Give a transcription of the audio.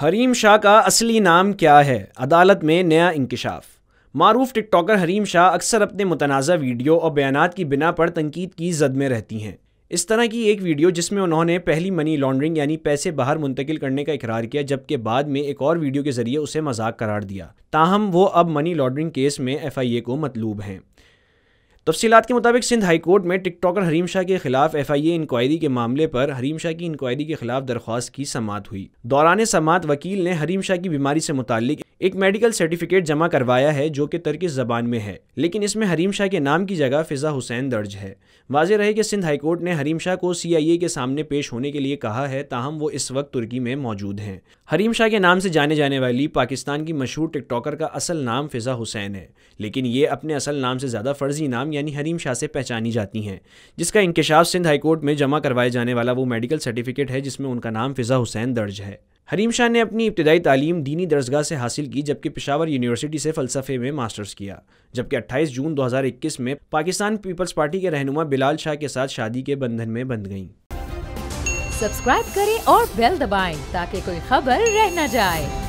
हरीम शाह का असली नाम क्या है अदालत में नया इंकशाफ मरूफ टिकटॉकर हरीम शाह अक्सर अपने मुतनाज़ा वीडियो और बयान की बिना पर तनकीद की जद में रहती हैं इस तरह की एक वीडियो जिसमें उन्होंने पहली मनी लॉन्ड्रिंग यानी पैसे बाहर मुंतकिल करने का इकरार किया जबकि बाद में एक और वीडियो के जरिए उसे मजाक करार दिया ताहम वो अब मनी लॉन्ड्रिंग केस में एफ आई ए को मतलूब हैं तफसीत के मुताबिक सिंध हाई कोर्ट में टिकटॉकर हरीम शाह के खिलाफ एफ आई ए इंक्वायरी के मामले पर हरीम शाह की इंक्वायरी के खिलाफ दरख्वास्त की समात हुई दौरान समात वकील ने हरीम शाह की बीमारी से मुतल एक मेडिकल सर्टिफिकेट जमा करवाया है जो कि तर्की जबान में है लेकिन इसमें हरीम शाह के नाम की जगह फिजा हुसैन दर्ज है वाज रहे कि सिंध हाईकोर्ट ने हरीम शाह को ए के सामने पेश होने के लिए कहा है ताहम वो इस वक्त तुर्की में मौजूद हैं हरीम शाह के नाम से जाने जाने वाली पाकिस्तान की मशहूर टिकटॉकर का असल नाम फिजा हुसैन है लेकिन ये अपने असल नाम से ज़्यादा फर्जी नाम यानी हरीम शाह से पहचानी जाती हैं जिसका इंकशाफ सिंध हाईकोर्ट में जमा करवाए जाने वाला वो मेडिकल सर्टिफिकेट है जिसमें उनका नाम फिजा हुसैन दर्ज है हरीम शाह ने अपनी इब्तदाई तालीम दीनी दरसगाह से हासिल की जबकि पिशावर यूनिवर्सिटी से फ़लसफ़े में मास्टर्स किया जबकि 28 जून 2021 में पाकिस्तान पीपल्स पार्टी के रहनुमा बिलाल शाह के साथ शादी के बंधन में बंध गईं। सब्सक्राइब करें और बेल दबाएं ताकि कोई खबर रह न जाए